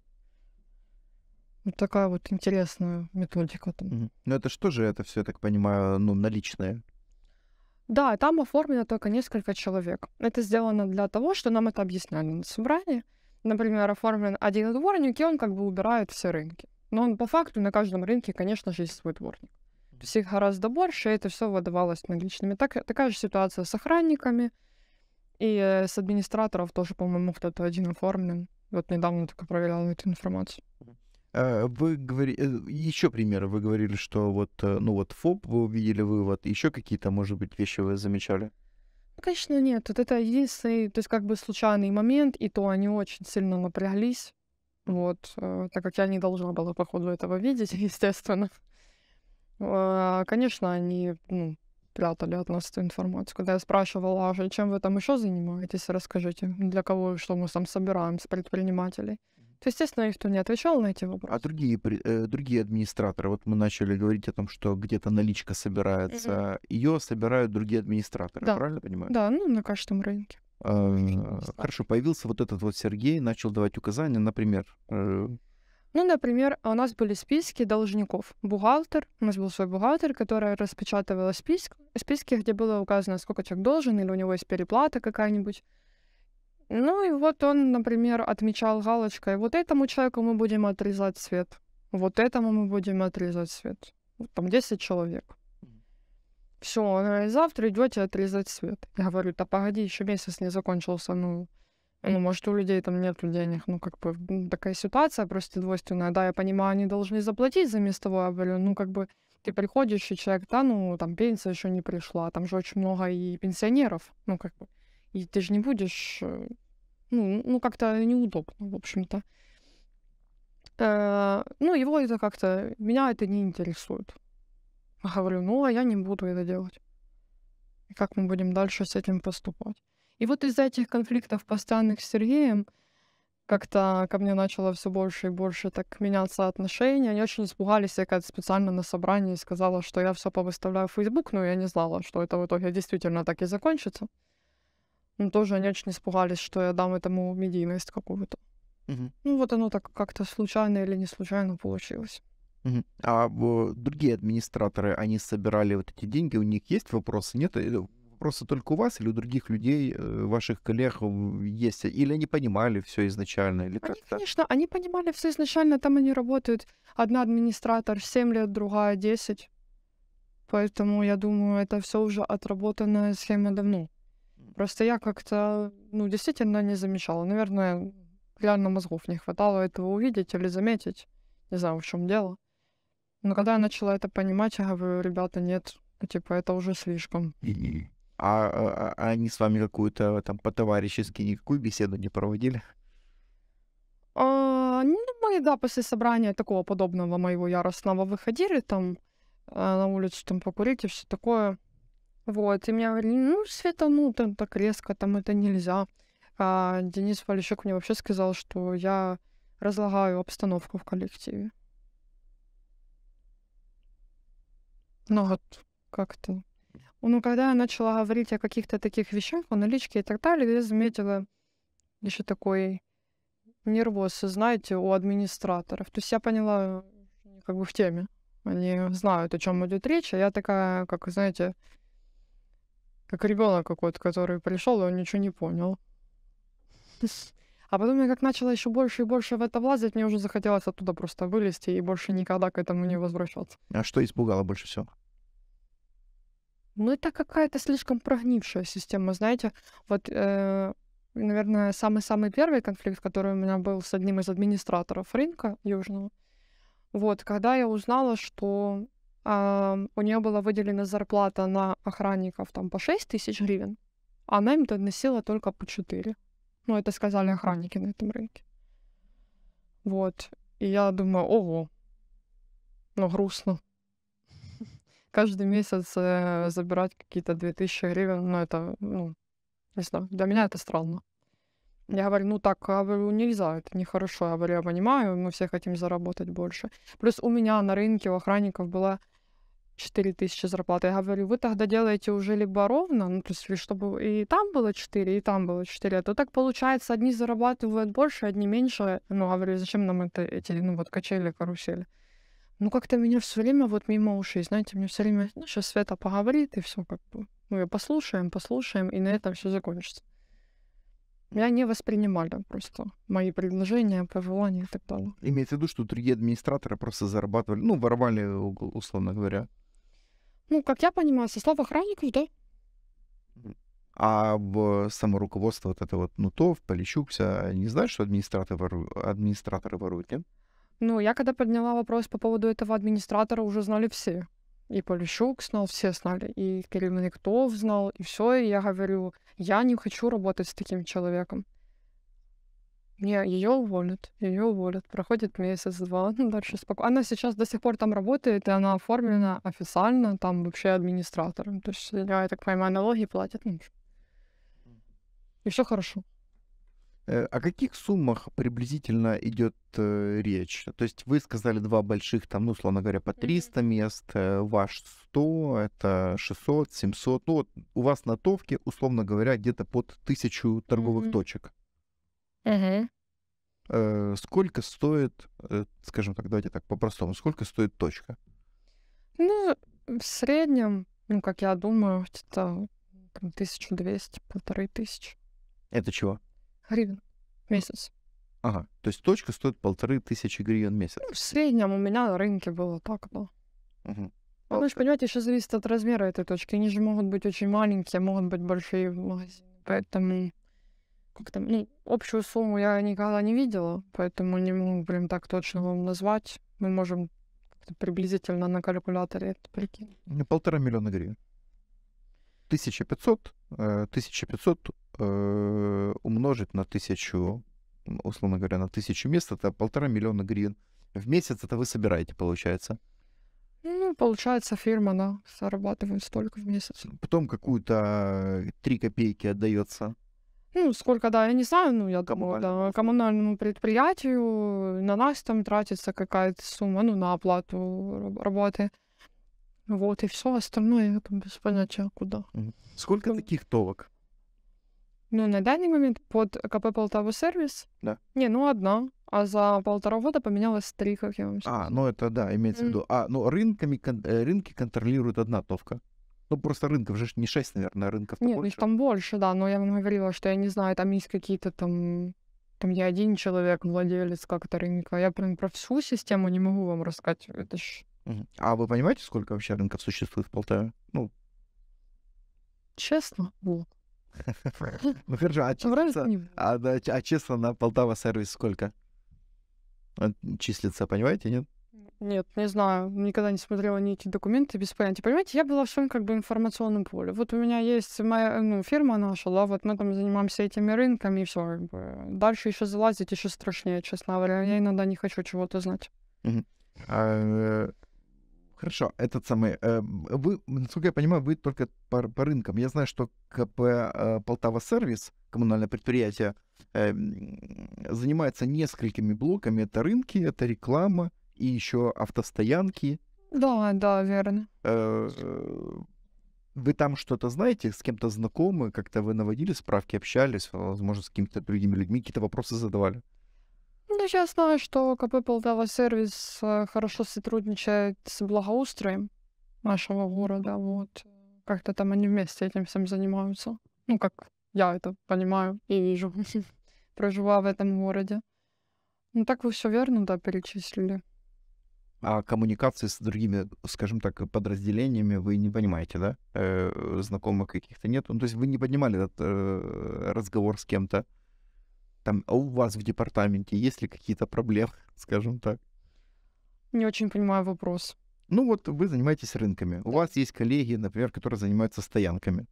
Вот такая вот интересная методика там. Ну это что же это все, я так понимаю, ну наличные? Да, там оформлено только несколько человек. Это сделано для того, что нам это объясняли на собрании. Например, оформлен один дворник, и он как бы убирает все рынки. Но он по факту на каждом рынке, конечно же, есть свой дворник. Всех гораздо больше, и это все выдавалось наличными. Так, такая же ситуация с охранниками. И э, с администраторов тоже, по-моему, кто-то один оформлен. Вот недавно только проверяла эту информацию. Э, вы говорили, э, еще примеры, вы говорили, что вот, э, ну вот ФОП вы увидели вывод, еще какие-то, может быть, вещи вы замечали? Ну, конечно, нет. Вот это единственный, то есть как бы случайный момент, и то они очень сильно напряглись, вот, так как я не должна была, по ходу этого видеть, *laughs* естественно. А, конечно, они, ну, прятали от нас эту информацию. Когда я спрашивала, а чем вы там еще занимаетесь, расскажите, для кого, что мы там собираем с предпринимателей. То, естественно, никто не отвечал на эти а вопросы. А другие, э, другие администраторы, вот мы начали говорить о том, что где-то наличка собирается, ее собирают другие администраторы, да. правильно понимаю? Да, ну на каждом рынке. Э, хорошо, появился вот этот вот Сергей, начал давать указания, например. Э, ну, например, у нас были списки должников. Бухгалтер, у нас был свой бухгалтер, который распечатывал список, списки, где было указано, сколько человек должен, или у него есть переплата какая-нибудь. Ну и вот он, например, отмечал галочкой, вот этому человеку мы будем отрезать свет, вот этому мы будем отрезать свет. Вот там 10 человек. Все, завтра идете отрезать свет. Я говорю, да погоди, еще месяц не закончился, ну, ну, может, у людей там нет денег, ну, как бы такая ситуация просто двойственная. Да, я понимаю, они должны заплатить за местовое, говорю, ну, как бы ты приходишь, и человек, да, ну, там пенсия еще не пришла, там же очень много и пенсионеров, ну, как бы. И ты же не будешь... Э, ну, ну как-то неудобно, в общем-то. Э, ну, его это как-то... Меня это не интересует. Говорю, ну, а я не буду это делать. И как мы будем дальше с этим поступать? И вот из-за этих конфликтов постоянных с Сергеем как-то ко мне начало все больше и больше так меняться отношения. Они очень испугались, я как-то специально на собрании сказала, что я все повыставляю в Facebook, но я не знала, что это в итоге действительно так и закончится. Ну тоже они очень испугались, что я дам этому медийность какую-то. Угу. Ну вот оно так как-то случайно или не случайно получилось. Угу. А другие администраторы, они собирали вот эти деньги, у них есть вопросы? Нет? Э, ну, вопросы только у вас или у других людей, э, ваших коллег есть? Или они понимали все изначально? Или они, конечно, они понимали все изначально, там они работают. Одна администратор 7 лет, другая 10. Поэтому я думаю, это все уже отработанная схема давно. Просто я как-то, ну, действительно не замечала. Наверное, реально мозгов не хватало этого увидеть или заметить. Не знаю, в чем дело. Но когда я начала это понимать, я говорю, ребята, нет, ну, типа, это уже слишком. А, а, а они с вами какую-то там по-товарищески никакую беседу не проводили? А, ну, мы, да, после собрания такого подобного моего яростного выходили там э, на улицу там покурить и все такое. Вот, и меня говорили, ну, Света, ну, там так резко, там это нельзя. А Денис Валищук мне вообще сказал, что я разлагаю обстановку в коллективе. Ну вот, как-то. Ну, когда я начала говорить о каких-то таких вещах, о наличке и так далее, я заметила еще такой нервоз, знаете, у администраторов. То есть я поняла, как бы в теме. Они знают, о чем идет речь, а я такая, как, знаете, как ребенок какой-то, который пришел, и он ничего не понял. А потом я как начала еще больше и больше в это влазить, мне уже захотелось оттуда просто вылезти и больше никогда к этому не возвращаться. А что испугало больше всего? Ну, это какая-то слишком прогнившая система, знаете. Вот, э, наверное, самый-самый первый конфликт, который у меня был с одним из администраторов рынка южного, вот, когда я узнала, что у нее была выделена зарплата на охранников там по 6 тысяч гривен, а она им доносила только по 4. Ну, это сказали охранники на этом рынке. Вот. И я думаю, ого, ну грустно. *laughs* Каждый месяц э, забирать какие-то 2000 гривен, ну это, ну, не знаю, для меня это странно. Я говорю, ну так, говорю, а нельзя, это нехорошо. Я говорю, я понимаю, мы все хотим заработать больше. Плюс у меня на рынке у охранников была 4 тысячи зарплаты. Я говорю, вы тогда делаете уже либо ровно, ну, то есть, чтобы и там было 4, и там было 4, а то так получается, одни зарабатывают больше, одни меньше. Ну, говорю, зачем нам это, эти, ну, вот качели, карусели? Ну, как-то меня все время вот мимо ушей, знаете, мне все время, ну, сейчас Света поговорит, и все как бы. Мы ну, ее послушаем, послушаем, и на этом все закончится. Я не воспринимали просто мои предложения, пожелания и так далее. Имеется в виду, что другие администраторы просто зарабатывали, ну, воровали, условно говоря. Ну, как я понимаю, состав охранников, да? А в э, само руководство вот это вот Нутов, Полищук, вся, не знают, что администраторы воруют, администраторы воруют, нет? Ну, я когда подняла вопрос по поводу этого администратора, уже знали все. И Полищук знал, все знали, и Кирилл Никтов знал, и все. И я говорю, я не хочу работать с таким человеком. Не, ее уволят. Ее уволят. Проходит месяц-два, *laughs* ну, дальше спокойно. Она сейчас до сих пор там работает, и она оформлена официально там вообще администратором. То есть, я, так понимаю, налоги платят ну И все хорошо. Э, о каких суммах приблизительно идет э, речь? То есть вы сказали два больших, там, ну, условно говоря, по 300 mm-hmm. мест, э, ваш 100, это 600, 700. Ну, вот у вас на ТОВке, условно говоря, где-то под тысячу торговых mm-hmm. точек. Угу. сколько стоит, э, скажем так, давайте так по-простому, сколько стоит точка? Ну, в среднем, ну, как я думаю, где-то 1200, полторы тысячи. Это чего? Гривен в месяц. Ага, то есть точка стоит полторы тысячи гривен в месяц. Ну, в среднем у меня на рынке было так было. Угу. Ну, вы же понимаете, еще зависит от размера этой точки. Они же могут быть очень маленькие, могут быть большие в магазине. Поэтому как там, ну, общую сумму я никогда не видела, поэтому не могу прям так точно вам назвать. Мы можем приблизительно на калькуляторе это прикинуть. Ну, полтора миллиона гривен. 1500, 1500 э, э, умножить на тысячу, условно говоря, на тысячу мест, это полтора миллиона гривен. В месяц это вы собираете, получается? Ну, получается, фирма, да, зарабатываем столько в месяц. Потом какую-то э, три копейки отдается ну, сколько, да, я не знаю, ну, я думаю, да, коммунальному предприятию на нас там тратится какая-то сумма, ну, на оплату работы. Вот, и все остальное я там без понятия куда. Сколько ну, таких товок? Ну, на данный момент под КП Полтава сервис. Да. Не, ну, одна. А за полтора года поменялось три, как я вам сказала. А, ну это да, имеется mm. в виду. А, ну рынками, э, рынки контролирует одна товка. Ну, просто рынков же не 6, наверное, а рынков Нет, ну, больше. их там больше, да, но я вам говорила, что я не знаю, там есть какие-то там... Там не один человек владелец как-то рынка. Я прям про всю систему не могу вам рассказать. Это ж... А вы понимаете, сколько вообще рынков существует в Полтаве? Ну, Честно? Вот. *laughs* Ну хорошо, а честно а, а на Полтава сервис сколько? Числится, понимаете, нет? Нет, не знаю. Никогда не смотрела ни эти документы без понятия. Понимаете, я была в своем как бы информационном поле. Вот у меня есть моя ну, фирма наша, да, вот мы там занимаемся этими рынками и все. Дальше еще залазить еще страшнее, честно говоря. Я иногда не хочу чего-то знать. А, э, хорошо, этот самый. Э, вы, насколько я понимаю, вы только по, по рынкам. Я знаю, что КП э, Полтава Сервис, коммунальное предприятие, занимается несколькими блоками. Это рынки, это реклама, и еще автостоянки. Да, да, верно. Э, вы там что-то знаете, с кем-то знакомы, как-то вы наводили справки, общались, возможно, с какими-то другими людьми, какие-то вопросы задавали? Ну, я знаю, что КП Полтава сервис э, хорошо сотрудничает с благоустроем нашего города, вот. Как-то там они вместе этим всем занимаются. Ну, как я это понимаю и вижу, *laughs* проживая в этом городе. Ну, так вы все верно, да, перечислили а коммуникации с другими, скажем так, подразделениями вы не понимаете, да? Э, знакомых каких-то нет. Ну, то есть вы не поднимали этот э, разговор с кем-то. Там, а у вас в департаменте есть ли какие-то проблемы, *laughs* скажем так? Не очень понимаю вопрос. Ну вот вы занимаетесь рынками. У вас есть коллеги, например, которые занимаются стоянками.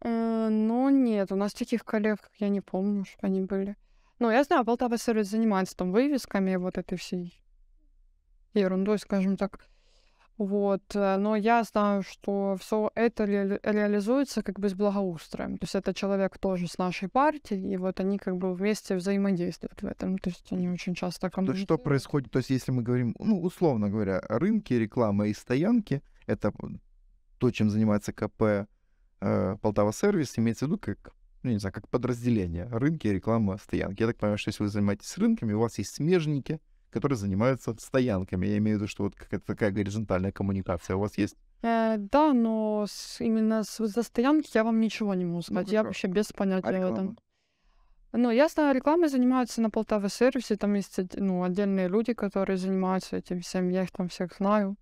Э, ну нет, у нас таких коллег я не помню, что они были. Ну, я знаю, Полтава Сервис занимается там вывесками вот этой всей ерундой, скажем так. Вот. Э, но я знаю, что все это ре- реализуется как бы с благоустроем. То есть это человек тоже с нашей партии, и вот они как бы вместе взаимодействуют в этом. То есть они очень часто коммуницируют. То что происходит? То есть если мы говорим, ну, условно говоря, рынки, реклама и стоянки, это то, чем занимается КП э, Полтава Сервис, имеется в виду как ну, не знаю, как подразделение. Рынки, реклама, стоянки. Я так понимаю, что если вы занимаетесь рынками, у вас есть смежники, которые занимаются стоянками. Я имею в виду, что вот какая-то такая горизонтальная коммуникация у вас есть? Э, да, но с, именно с, за стоянки я вам ничего не могу ну, сказать. Ну, я вообще без понятия а реклама? в этом. Ну, ясно, рекламой занимаются на Полтаве сервисе, там есть ну, отдельные люди, которые занимаются этим всем, я их там всех знаю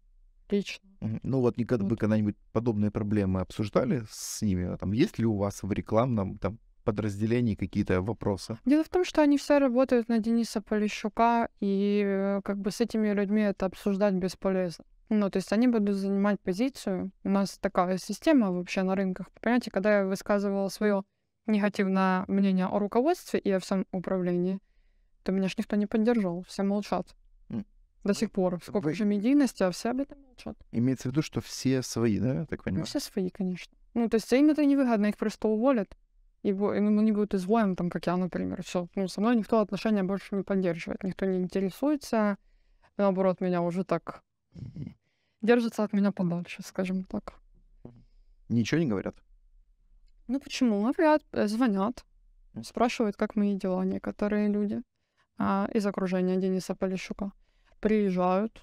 лично. Ну вот никогда вот. вы когда-нибудь подобные проблемы обсуждали с ними? Там есть ли у вас в рекламном там подразделений какие-то вопросы? Дело в том, что они все работают на Дениса Полищука, и э, как бы с этими людьми это обсуждать бесполезно. Ну, то есть они будут занимать позицию. У нас такая система вообще на рынках. Понимаете, когда я высказывала свое негативное мнение о руководстве и о всем управлении, то меня ж никто не поддержал, все молчат. До сих пор. Сколько Вы... же медийности, а все об этом молчат. Имеется в виду, что все свои, да, я так ну, понимаю? Ну, все свои, конечно. Ну, то есть им это невыгодно, их просто уволят его, ему не будет излоем, там, как я, например, все. Ну, со мной никто отношения больше не поддерживает, никто не интересуется. Наоборот, меня уже так держится от меня подальше, скажем так. Ничего не говорят? Ну почему? Говорят, э, звонят, спрашивают, как мои дела некоторые люди а, из окружения Дениса Полищука. Приезжают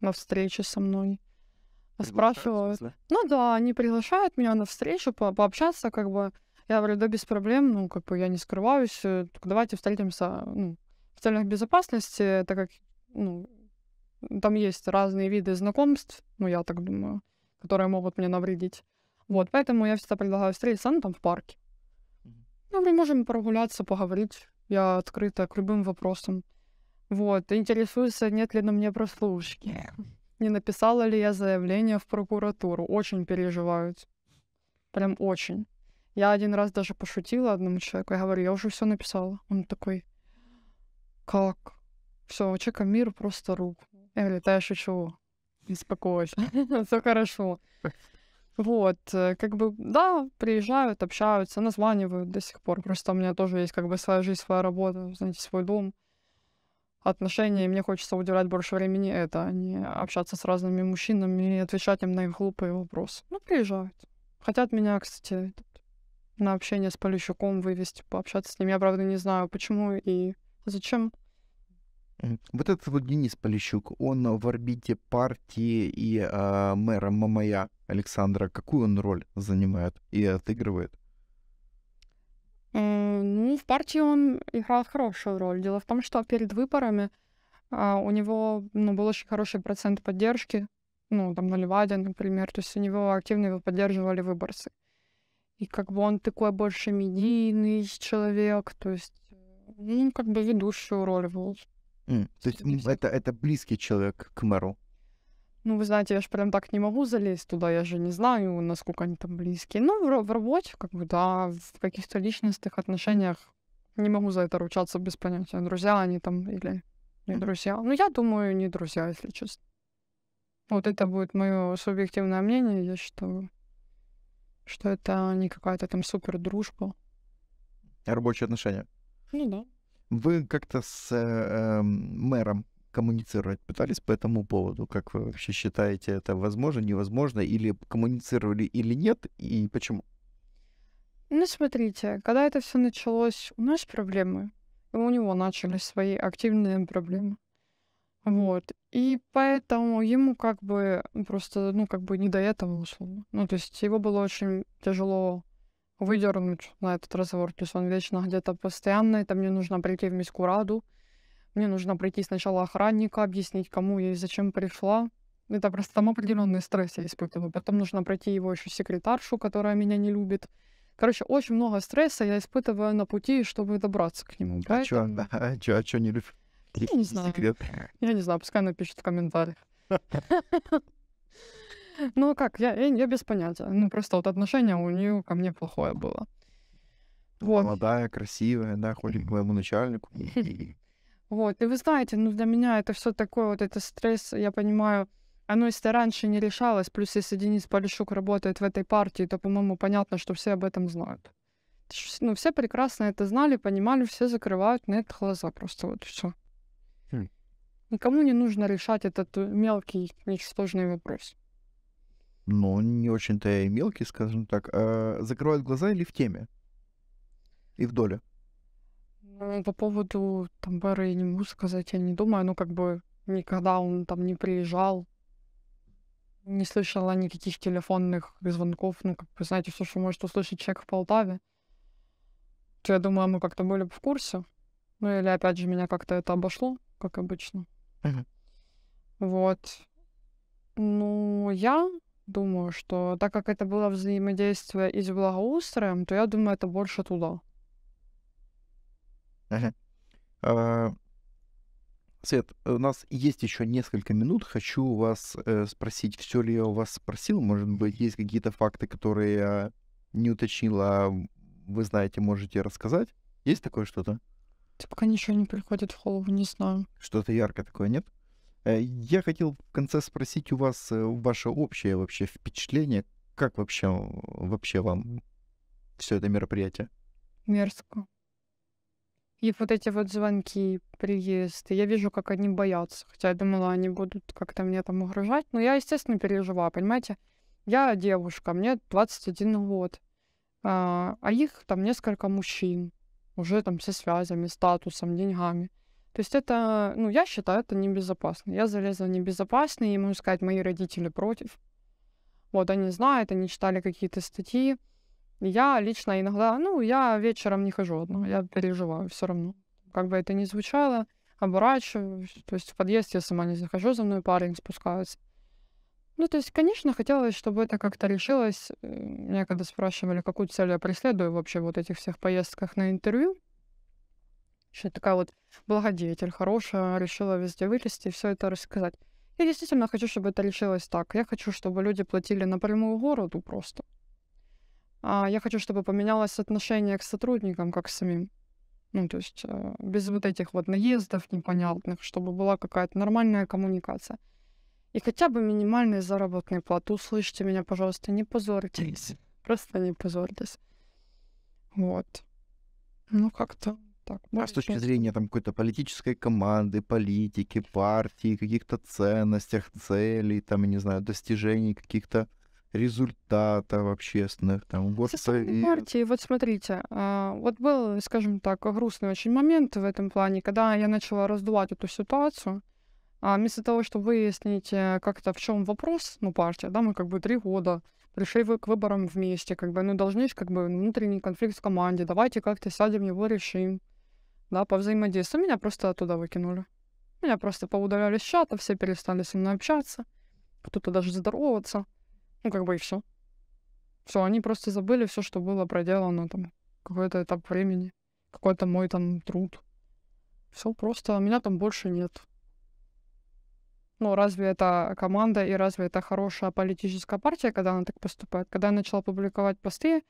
на встречи со мной, спрашивают. Ну да, они приглашают меня на встречу, по пообщаться, как бы я говорю, да без проблем, ну, как бы я не скрываюсь, э, только давайте встретимся, ну, в целях безопасности, так как, ну, там есть разные виды знакомств, ну, я так думаю, которые могут мне навредить. Вот, поэтому я всегда предлагаю встретиться, ну, там, в парке. Ну, мы можем прогуляться, поговорить. Я открыта к любым вопросам. Вот, интересуется, нет ли на мне прослушки. *laughs* Не написала ли я заявление в прокуратуру. Очень переживают. Прям очень. Я один раз даже пошутила одному человеку. Я говорю, я уже все написала. Он такой, как? Все, у человека мир просто рук. Я говорю, да я шучу. Не спокойся. *laughs* все хорошо. Вот, э, как бы, да, приезжают, общаются, названивают до сих пор. Просто у меня тоже есть как бы своя жизнь, своя работа, знаете, свой дом, отношения, и мне хочется уделять больше времени это, а не общаться с разными мужчинами и отвечать им на их глупые вопросы. Ну, приезжают. Хотят меня, кстати, на общение с полищуком вывести, пообщаться с ним. Я, правда, не знаю, почему и зачем. Вот этот вот Денис Полищук, он в орбите партии и э, мэра Мамая Александра, какую он роль занимает и отыгрывает? Э, ну, в партии он играл хорошую роль. Дело в том, что перед выборами а, у него ну, был очень хороший процент поддержки, ну, там, на Леваде, например. То есть у него активно его поддерживали выборцы. И как бы он такой больше медийный человек, то есть ну, как бы ведущую роль был. Mm. То есть это, это близкий человек к мэру? Ну, вы знаете, я же прям так не могу залезть туда, я же не знаю, насколько они там близкие. Ну, в, в работе, как бы, да, в каких-то личностных отношениях не могу за это ручаться без понятия, друзья они там или не друзья. Ну, я думаю, не друзья, если честно. Вот это будет мое субъективное мнение, я считаю что это не какая-то там супер дружба. Рабочие отношения. Ну да. Вы как-то с э, э, мэром коммуницировать пытались по этому поводу? Как вы вообще считаете, это возможно, невозможно, или коммуницировали, или нет, и почему? Ну, смотрите, когда это все началось, у нас проблемы, и у него начались свои активные проблемы. Вот. И поэтому ему как бы ну, просто, ну, как бы не до этого условно. Ну, то есть его было очень тяжело выдернуть на этот разговор. То есть он вечно где-то постоянно, это мне нужно прийти в Мискураду, мне нужно прийти сначала охранника, объяснить, кому я и зачем пришла. Это просто там определенный стресс я испытывала. Потом нужно пройти его еще секретаршу, которая меня не любит. Короче, очень много стресса я испытываю на пути, чтобы добраться к нему. А поэтому... *laughs* А что а, а, а, а, не любит? Я не знаю. Секрет. Я не знаю, пускай напишет в комментариях. *laughs* Ну а как, я, я, я без понятия. Ну просто вот отношение у нее ко мне плохое было. Ну, вот. Молодая, красивая, да, ходит к моему начальнику. *laughs* Вот, и вы знаете, ну для меня это все такое, вот это стресс, я понимаю, оно если раньше не решалось, плюс если Денис Полищук работает в этой партии, то, по-моему, понятно, что все об этом знают. Ну, все прекрасно это знали, понимали, все закрывают на это глаза просто вот все. Никому не нужно решать этот э, мелкий, ничтожный вопрос. Ну, не очень-то и мелкий, скажем так. А закрывают глаза или в теме? И в доле? Ну, по поводу там я не могу сказать, я не думаю. Ну, как бы никогда он там не приезжал, не слышала никаких телефонных звонков. Ну, как бы, знаете, все, что может услышать человек в Полтаве. То я думаю, мы как-то были в курсе. Ну, или, опять же, меня как-то это обошло, как обычно. Угу. Вот. Ну, я думаю, что так как это было взаимодействие из с благоустроем, то я думаю, это больше туда. Ага. Свет, у нас есть еще несколько минут. Хочу вас э, спросить, все ли я у вас спросил? Может быть, есть какие-то факты, которые я не уточнила, вы знаете, можете рассказать? Есть такое что-то? Ты типа, пока ничего не приходит в голову, не знаю. Что-то яркое такое, нет? Э, я хотел в конце спросить у вас э, ваше общее вообще впечатление. Как вообще, э, вообще вам все это мероприятие? Мерзко. И вот эти вот звонки, приезды, я вижу, как они боятся. Хотя я думала, они будут как-то мне там угрожать. Но я, естественно, переживаю, понимаете? Я девушка, мне 21 год. А, а их там несколько мужчин уже там со связями, статусом, деньгами. То есть это, ну, я считаю, это небезопасно. Я залезла в небезопасно, и, можно сказать, мои родители против. Вот, они знают, они читали какие-то статьи. Я лично иногда, ну, я вечером не хожу одна, я переживаю все равно. Как бы это ни звучало, оборачиваюсь. То есть в подъезд я сама не захожу, за мной парень спускается. Ну, то есть, конечно, хотелось, чтобы это как-то решилось. Меня когда спрашивали, какую цель я преследую вообще вот этих всех поездках на интервью, еще такая вот благодетель, хорошая, решила везде вылезти и все это рассказать. Я действительно хочу, чтобы это решилось так. Я хочу, чтобы люди платили напрямую городу просто. А я хочу, чтобы поменялось отношение к сотрудникам, как к самим. Ну, то есть э, без вот этих вот наездов непонятных, чтобы была какая-то нормальная коммуникация. И хотя бы минимальные заработные платы. Услышьте меня, пожалуйста, не позорьтесь. Просто не позорьтесь. Вот. Ну, как-то так. А с точки зрения там какой-то политической команды, политики, партии, каких-то ценностях, целей, там, я не знаю, достижений каких-то результатов общественных, там, вот и... партии, вот смотрите, а, вот был, скажем так, грустный очень момент в этом плане, когда я начала раздувать эту ситуацию, а вместо того, чтобы выяснить э, как-то в чем вопрос, ну, партия, да, мы как бы три года пришли вы к выборам вместе, как бы, ну, должны как бы внутренний конфликт в команде, давайте как-то сядем его, решим, да, по взаимодействию. Меня просто оттуда выкинули. Меня просто поудаляли с чата, все перестали со мной общаться, кто-то даже здороваться. Ну, как бы и все. Все, они просто забыли все, что было проделано там какой-то этап времени, какой-то мой там труд. Все просто, меня там больше нет ну, разве это команда и разве это хорошая политическая партия, когда она так поступает? Когда я начала публиковать посты,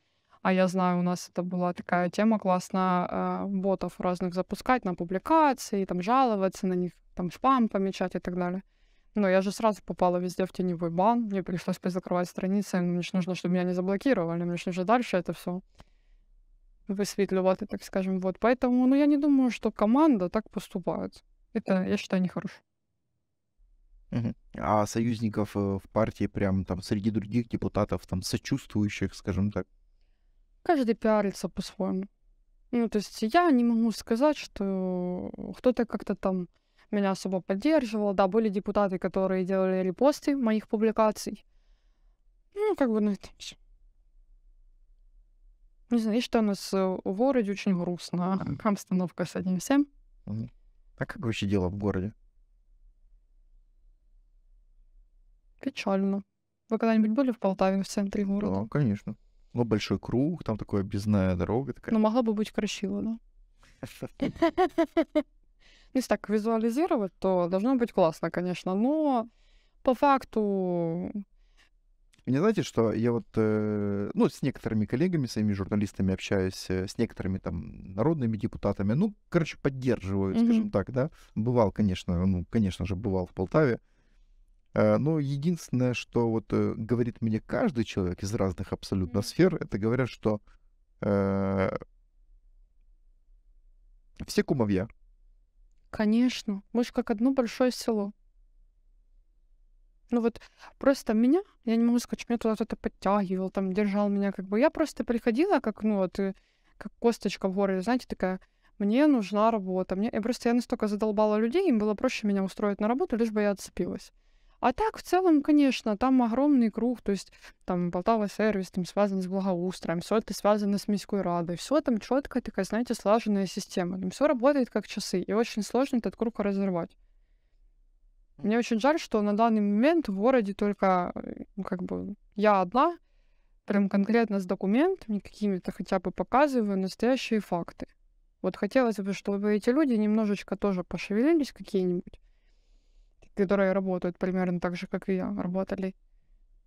а я знаю, у нас это была такая тема классно э, а, ботов разных запускать на публикации, там жаловаться на них, там спам помечать и так далее. Но я же сразу попала везде в теневой бан, мне пришлось закрывать страницы, мне же нужно, чтобы меня не заблокировали, мне же нужно дальше это все высветливать, так скажем. Вот поэтому, ну, я не думаю, что команда так поступает. Это, я считаю, нехорошо. А союзников э, в партии прям там среди других депутатов, там сочувствующих, скажем так? Каждый пиарится по-своему. Ну, то есть я не могу сказать, что кто-то как-то там меня особо поддерживал. Да, были депутаты, которые делали репосты моих публикаций. Ну, как бы ну, это. все. Не знаю, я считаю, у нас э, в городе очень грустно. Там обстановка с этим всем. А как вообще дело в городе? Печально. Вы когда-нибудь были в Полтаве, в центре города? Да, ну, конечно. Ну, большой круг, там такая объездная дорога такая. Ну, могла бы быть красиво, да? *laughs* Если так визуализировать, то должно быть классно, конечно, но по факту... Не знаете, что я вот, э, ну, с некоторыми коллегами, своими журналистами общаюсь, э, с некоторыми там народными депутатами, ну, короче, поддерживаю, скажем так, да. Бывал, конечно, ну, конечно же, бывал в Полтаве. Э, но единственное, что вот э, говорит мне каждый человек из разных абсолютно сфер, это говорят, что э, все кумовья. Конечно. Мы же как одно большое село. Ну вот просто меня, я не могу сказать, что меня туда кто-то подтягивал, там, держал меня как бы. Я просто приходила, как, ну вот, э, как косточка в горле, знаете, такая, мне нужна работа. Мне... я просто я настолько задолбала людей, им было проще меня устроить на работу, лишь бы я отцепилась. А так, в целом, конечно, там огромный круг, то есть там Полтава сервис, там связан с благоустроем, все это связано с Минской Радой, все там четкая такая, знаете, слаженная система, там все работает как часы, и очень сложно этот круг разорвать. Мне очень жаль, что на данный момент в городе только э, ну, как бы я одна, прям конкретно с документами какими-то хотя бы показываю настоящие факты. Вот хотелось бы, чтобы эти люди немножечко тоже пошевелились какие-нибудь, которые работают примерно так же, как и я, работали.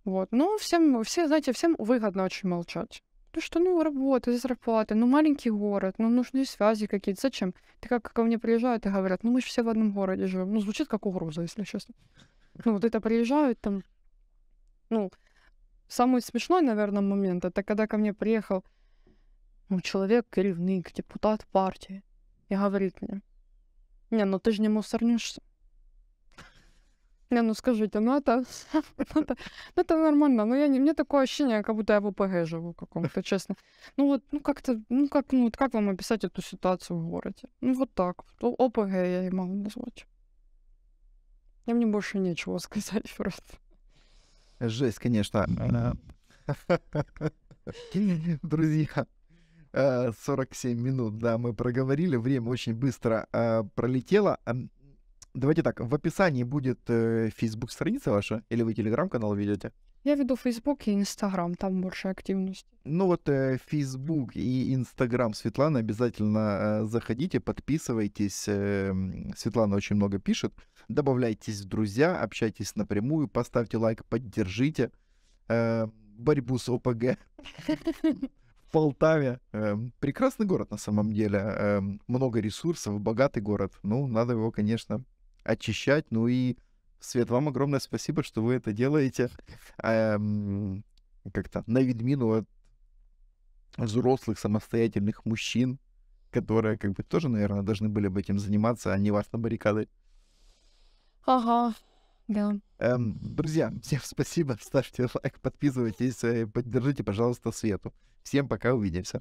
Вот. Но ну, всем, все, знаете, всем выгодно очень молчать. Потому ну что, ну, работа, зарплата, ну, маленький город, ну, нужны связи какие-то. Зачем? Ты как ко мне приезжают и говорят, ну, мы же все в одном городе живем. Ну, звучит как угроза, если честно. Ну, вот это приезжают там. Ну, самый смешной, наверное, момент, это когда ко мне приехал ну, человек, керівник, депутат партии, и говорит мне, не, ну ты же не мусорнишься. Не, ну скажите, ну это, *laughs* ну, ну это нормально. Ну, я не, мне такое ощущение, как будто я в ОПГ живу каком-то, честно. Ну вот, ну как-то, ну как, ну вот как вам описать эту ситуацию в городе? Ну вот так. ОПГ я и могу назвать. Я мне больше нечего *laughs* сказать просто. Жесть, конечно. *laughs* Друзья, 47 э, минут, да, мы проговорили, время очень быстро э, пролетело. Давайте так, в описании будет э, Facebook страница ваша, или вы телеграм-канал ведете? Я веду Facebook и Instagram, там больше активности. Ну вот э, Facebook и Instagram Светлана, обязательно э, заходите, подписывайтесь. Светлана очень много пишет. Добавляйтесь в друзья, общайтесь напрямую, поставьте лайк, поддержите борьбу с ОПГ. В Полтаве. Прекрасный город на самом деле. Много ресурсов, богатый город. Ну, надо его, конечно, очищать. Ну и, Свет, вам огромное спасибо, что вы это делаете. Эм, как-то на ведьмину от взрослых самостоятельных мужчин, которые как бы тоже, наверное, должны были бы этим заниматься, а не вас на баррикады. Ага, да. Эм, друзья, всем *laughs* спасибо, ставьте лайк, подписывайтесь, э, поддержите, пожалуйста, Свету. Всем пока, увидимся.